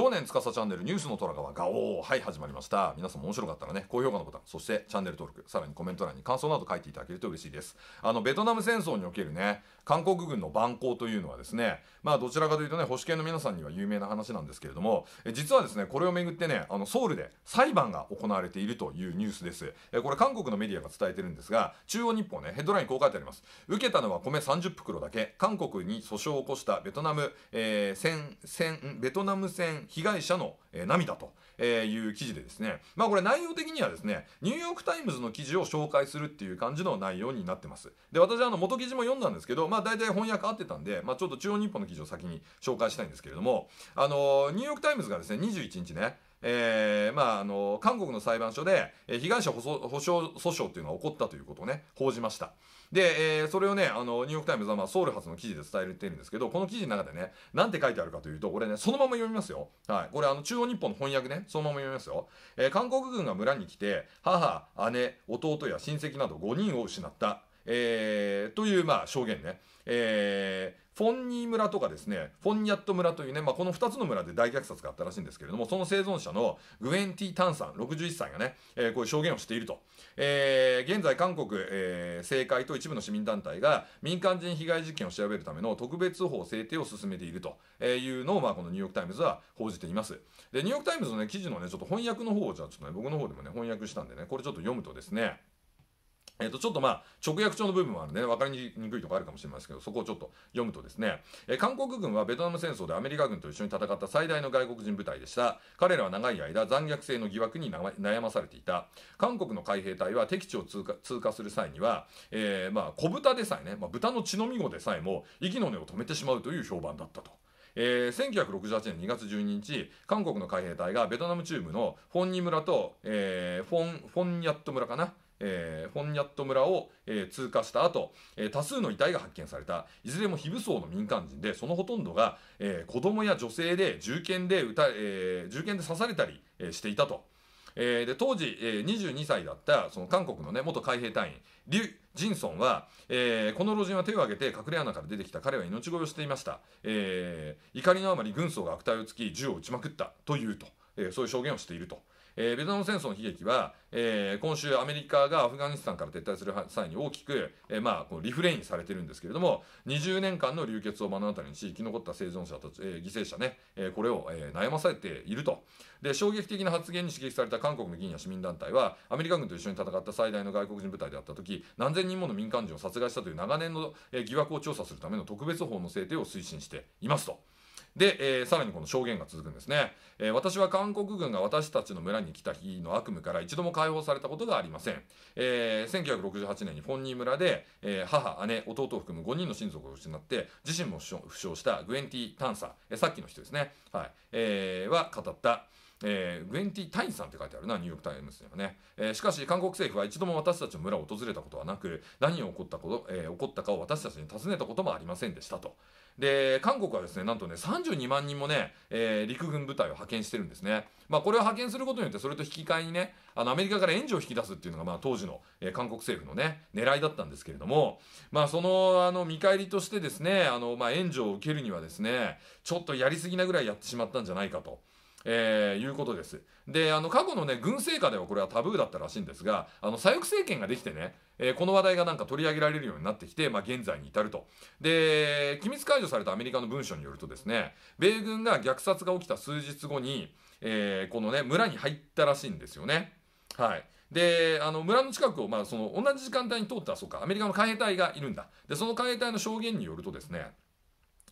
常年司チャンネルニュースの虎川がおーはい始まりました皆さんも面白かったらね高評価のボタンそしてチャンネル登録さらにコメント欄に感想など書いていただけると嬉しいですあのベトナム戦争におけるね韓国軍の蛮行というのはですねまあどちらかというとね保守系の皆さんには有名な話なんですけれどもえ実はですねこれをめぐってねあのソウルで裁判が行われているというニュースですえこれ韓国のメディアが伝えてるんですが中央日報ねヘッドラインこう書いてあります受けたのは米30袋だけ韓国に訴訟を起こしたベトナム、えー、戦戦ベトナム戦被害者の、え涙と、えいう記事でですね、まあこれ内容的にはですね、ニューヨークタイムズの記事を紹介するっていう感じの内容になってます。で、私あの元記事も読んだんですけど、まあ大体翻訳合ってたんで、まあちょっと中央日報の記事を先に紹介したいんですけれども、あのニューヨークタイムズがですね、21日ね、えー、まあ、あの、韓国の裁判所で、被害者保保障訴訟っていうのが起こったということをね、報じました。で、えー、それをねあのニューヨーク・タイムズはまあソウル発の記事で伝えてるんですけどこの記事の中でねなんて書いてあるかというと俺ねそのまま読みますよはいこれあの中央日報の翻訳ねそのまま読みますよ、えー、韓国軍が村に来て母姉弟や親戚など5人を失ったえー、という、まあ、証言ね、えーフォンニー村とかですね、フォンニャット村というね、まあ、この2つの村で大虐殺があったらしいんですけれども、その生存者のグエン・ティ・タンさん、61歳がね、えー、こういう証言をしていると。えー、現在、韓国、えー、政界と一部の市民団体が民間人被害事件を調べるための特別法制定を進めているというのを、まあ、このニューヨーク・タイムズは報じています。で、ニューヨーク・タイムズのね、記事のね、ちょっと翻訳の方を、じゃあちょっとね、僕の方でもね、翻訳したんでね、これちょっと読むとですね、えっ、ー、と、ちょっとまあ、直訳帳の部分もあるね、分かりにくいとこあるかもしれませんけど、そこをちょっと読むとですね、えー、韓国軍はベトナム戦争でアメリカ軍と一緒に戦った最大の外国人部隊でした。彼らは長い間、残虐性の疑惑に悩まされていた。韓国の海兵隊は敵地を通過通過する際には、えー、まあ、小豚でさえね、まあ、豚の血のみ子でさえも、息の根を止めてしまうという評判だったと。えー、1968年2月12日、韓国の海兵隊がベトナム中部のフォンニ村と、えー、フォン、フォンヤット村かな、えー、フォンニャット村を、えー、通過した後、えー、多数の遺体が発見された、いずれも非武装の民間人で、そのほとんどが、えー、子供や女性で銃剣で撃た、えー、銃剣で刺されたり、えー、していたと。えー、で当時、えー、22歳だったその韓国の、ね、元海兵隊員、リュ・ジンソンは、えー、この老人は手を挙げて隠れ穴から出てきた彼は命乞いをしていました、えー、怒りのあまり軍曹が悪態をつき銃を撃ちまくったというと、えー、そういう証言をしていると。えー、ベトナム戦争の悲劇は、えー、今週アメリカがアフガニスタンから撤退する際に大きく、えー、まあ、このリフレインされてるんですけれども、20年間の流血を目の当たりにし、生き残った生存者たち、えー、犠牲者ね、えー、これを、えー、悩まされていると。で、衝撃的な発言に刺激された韓国の議員や市民団体は、アメリカ軍と一緒に戦った最大の外国人部隊であった時、何千人もの民間人を殺害したという長年の、えー、疑惑を調査するための特別法の制定を推進していますと。で、えー、さらにこの証言が続くんですね、えー、私は韓国軍が私たちの村に来た日の悪夢から一度も解放されたことがありません、えー、1968年にフォンニー村で、えー、母姉弟を含む5人の親族を失って自身も負傷したグエンティ・タンサ、えー、さっきの人ですね、はいえー、は語ったえー、グエンティ・タインさんって書いてあるな、ニューヨーク・タイムズにはね。えー、しかし、韓国政府は一度も私たちの村を訪れたことはなく、何が起こったこと、えー、起こったかを私たちに尋ねたこともありませんでしたと。で、韓国はですね、なんとね、32万人もね、えー、陸軍部隊を派遣してるんですね。まあ、これを派遣することによって、それと引き換えにね、あの、アメリカから援助を引き出すっていうのが、まあ、当時の、えー、韓国政府のね、狙いだったんですけれども、まあ、その、あの、見返りとしてですね、あの、まあ、援助を受けるにはですね、ちょっとやりすぎなぐらいやってしまったんじゃないかと。えー、いうことです。で、あの、過去のね、軍政下ではこれはタブーだったらしいんですが、あの、左翼政権ができてね、えー、この話題がなんか取り上げられるようになってきて、まあ、現在に至ると。で、機密解除されたアメリカの文書によるとですね、米軍が虐殺が起きた数日後に、えー、このね、村に入ったらしいんですよね。はい。で、あの、村の近くを、まあ、その、同じ時間帯に通った、そうか、アメリカの海兵隊がいるんだ。で、その海兵隊の証言によるとですね、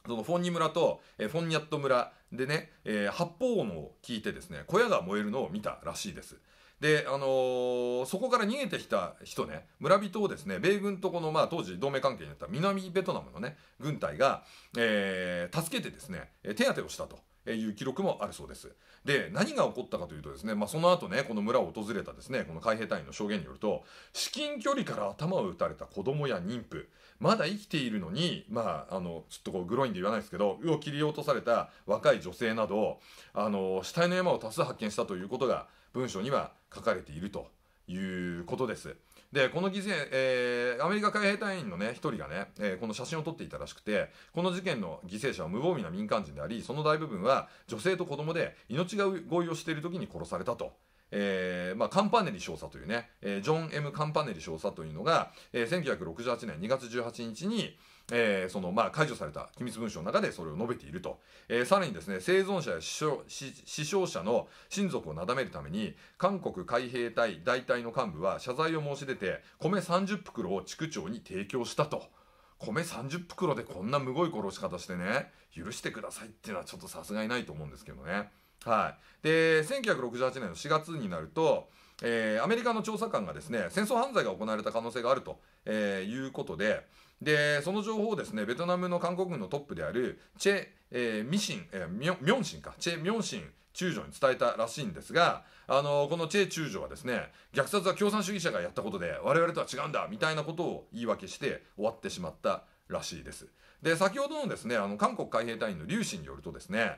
そのフォンニ村と、えフォンニャット村でね、えー、発砲音を聞いてですね、小屋が燃えるのを見たらしいです。で、あのー、そこから逃げてきた人ね、村人をですね、米軍とこの、まあ、当時同盟関係にあった南ベトナムのね、軍隊が、えー、助けてですね、手当てをしたと。いう記録もあるそうです。で、何が起こったかというとですね、まあ、その後ね、この村を訪れたですね、この海兵隊員の証言によると、至近距離から頭を打たれた子供や妊婦、まだ生きているのに、まあ、あの、ちょっとこう、グロいんで言わないですけど、を切り落とされた若い女性など、あの、死体の山を多数発見したということが、文書には書かれているということです。でこの犠牲、えー、アメリカ海兵隊員のね1人がね、えー、この写真を撮っていたらしくてこの事件の犠牲者は無防備な民間人でありその大部分は女性と子供で命が合意をしている時に殺されたと。えーまあ、カンパネリ少佐というね、えー、ジョン・ M・ カンパネリ少佐というのが、えー、1968年2月18日に、えー、その、まあ、解除された機密文書の中でそれを述べていると。えー、さらにですね、生存者や死傷者の親族をなだめるために、韓国海兵隊大隊の幹部は謝罪を申し出て、米30袋を地区長に提供したと。米30袋でこんなむごい殺し方してね、許してくださいっていうのはちょっとさすがにないと思うんですけどね。はい。で、1968年の4月になると、えー、アメリカの調査官がですね、戦争犯罪が行われた可能性があると、えー、いうことで、で、その情報をですね、ベトナムの韓国軍のトップである、チェ、えー、ミシン、えー、ミョミョンシンか、チェ・ミョンシン中将に伝えたらしいんですが、あのー、このチェ中将はですね、虐殺は共産主義者がやったことで、我々とは違うんだ、みたいなことを言い訳して終わってしまったらしいです。で、先ほどのですね、あの、韓国海兵隊員の劉氏によるとですね、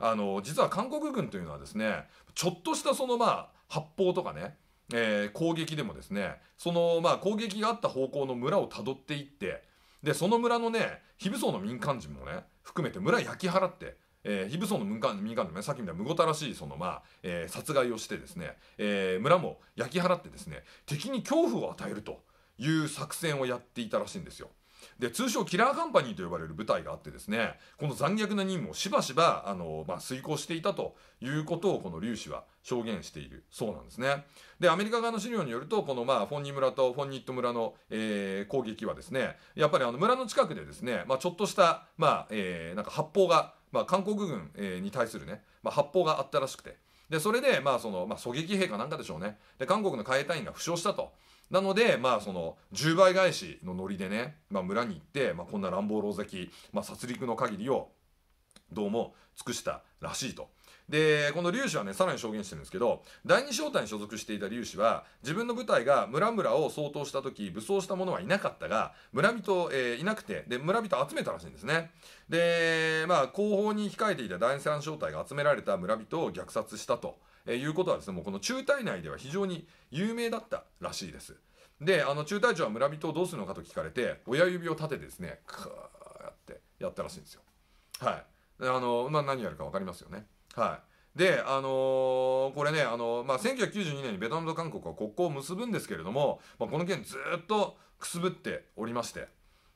あの、実は韓国軍というのはですね、ちょっとしたその、まあ、発砲とかね、えー、攻撃でもですねその、まあ、攻撃があった方向の村をたどっていってでその村のね非武装の民間人もね含めて村焼き払ってえー、非武装の民間民間もねさっきみたいにむごたらしいその、まあえー、殺害をしてですね、えー、村も焼き払ってですね敵に恐怖を与えるという作戦をやっていたらしいんですよ。で通称キラーカンパニーと呼ばれる部隊があってですねこの残虐な任務をしばしばあの、まあ、遂行していたということをこの劉氏は証言しているそうなんですね。でアメリカ側の資料によるとこの、まあ、フォンニ村とフォンニット村の、えー、攻撃はですねやっぱりあの村の近くでですね、まあ、ちょっとした、まあえー、なんか発砲が、まあ、韓国軍、えー、に対するね、まあ、発砲があったらしくてでそれでまあその、まあ、狙撃兵かなんかでしょうねで韓国の海兵隊員が負傷したとなのでまあその10倍返しのノリでね、まあ、村に行って、まあ、こんな乱暴狼藉、まあ、殺戮の限りをどうも尽くしたらしいとで、この劉氏はね、さらに証言してるんですけど、第二小隊に所属していた劉氏は、自分の部隊が村々を掃討した時、武装した者はいなかったが、村人、えー、いなくて、で、村人集めたらしいんですね。で、まあ、後方に控えていた第三小隊が集められた村人を虐殺したと、えー、いうことはですね、もうこの中隊内では非常に有名だったらしいです。で、あの、中隊長は村人をどうするのかと聞かれて、親指を立ててですね、クーってやったらしいんですよ。はい。あの、まあ、何やるか分かりますよね。はい、で、あのー、これね、あのー、まあ、1992年にベトナムと韓国は国交を結ぶんですけれども、まあ、この件ずっとくすぶっておりまして、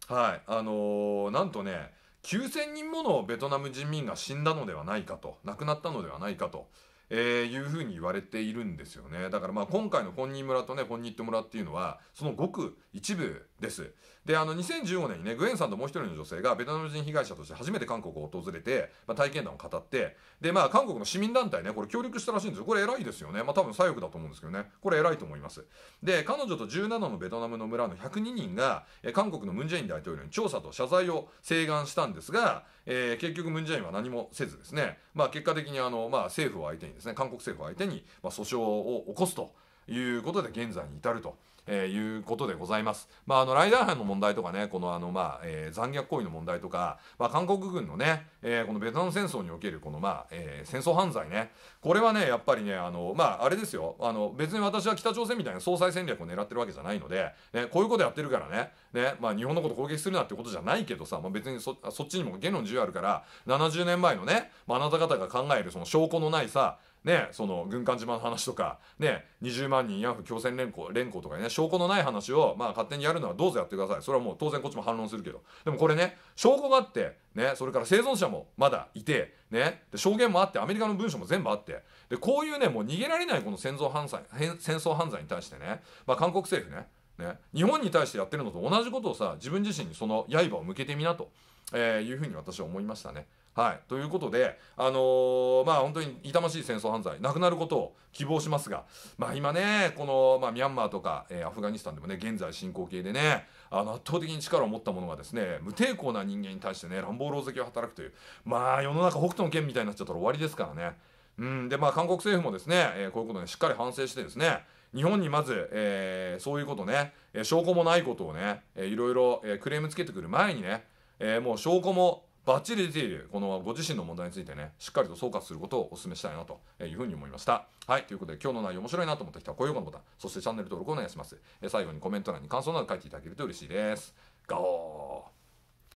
はいあのー、なんとね9000人ものベトナム人民が死んだのではないかと亡くなったのではないかと。えー、いうふうに言われているんですよねだからまあ今回の本人村とね本人って村っていうのはそのごく一部です。で、あの、2015年にね、グエンさんともう一人の女性がベトナム人被害者として初めて韓国を訪れて、まあ、体験談を語って、で、まあ、韓国の市民団体ね、これ協力したらしいんですよ。これ偉いですよね。まあ、多分左翼だと思うんですけどね。これ偉いと思います。で、彼女と17のベトナムの村の102人が、え韓国のムンジェイン大統領に調査と謝罪を請願したんですが、えー、結局ムンジェインは何もせずですね、まあ、結果的にあの、まあ、政府を相手にですね、韓国政府を相手に、まあ、訴訟を起こすと。いうことで現在に至るとえー、いうことでございます。まあ、あのライダー班の問題とかねこのあの、まあえー、残虐行為の問題とか、まあ、韓国軍のね、えー、このベトナム戦争におけるこの、まあえー、戦争犯罪ねこれはねやっぱりねあの、まあ、あれですよあの別に私は北朝鮮みたいな総裁戦略を狙ってるわけじゃないので、ね、こういうことやってるからねね、まあ、日本のこと攻撃するなってことじゃないけどさ、まあ、別にそっちにも言論自由あるから70年前のね、まあなた方が考えるその証拠のないさね、その軍艦島の話とか、ね、20万人慰安婦強制連行連行とかね証拠のない話を、まあ、勝手にやるのはどうぞやってくださいそれはもう当然こっちも反論するけどでもこれね証拠があって、ね、それから生存者もまだいて、ね、で証言もあってアメリカの文書も全部あってでこういうねもう逃げられないこの戦争犯罪戦争犯罪に対してね、まあ、韓国政府ねね日本に対してやってるのと同じことをさ自分自身にその刃を向けてみなと、えー、いうふうに私は思いましたね。はい、ということで、あのー、まあ、本当に痛ましい戦争犯罪なくなることを希望しますが、まあ、今ねこの、まあ、ミャンマーとか、えー、アフガニスタンでもね現在進行形でねあの圧倒的に力を持った者がですね無抵抗な人間に対してね乱暴狼藉を働くというまあ世の中北斗の拳みたいになっちゃったら終わりですからね。うん、でまあ韓国政府もですね、えー、こういうことにしっかり反省してですね日本にまず、えー、そういうことね、え証拠もないことをね、えいろいろ、えクレームつけてくる前にね、えもう証拠もバッチリ出ているこのご自身の問題についてねしっかりと総括することをお勧めしたいなというふうに思いましたはいということで今日の内容面白いなと思った人は高評価のボタンそしてチャンネル登録お願いします最後にコメント欄に感想など書いていただけると嬉しいですガオー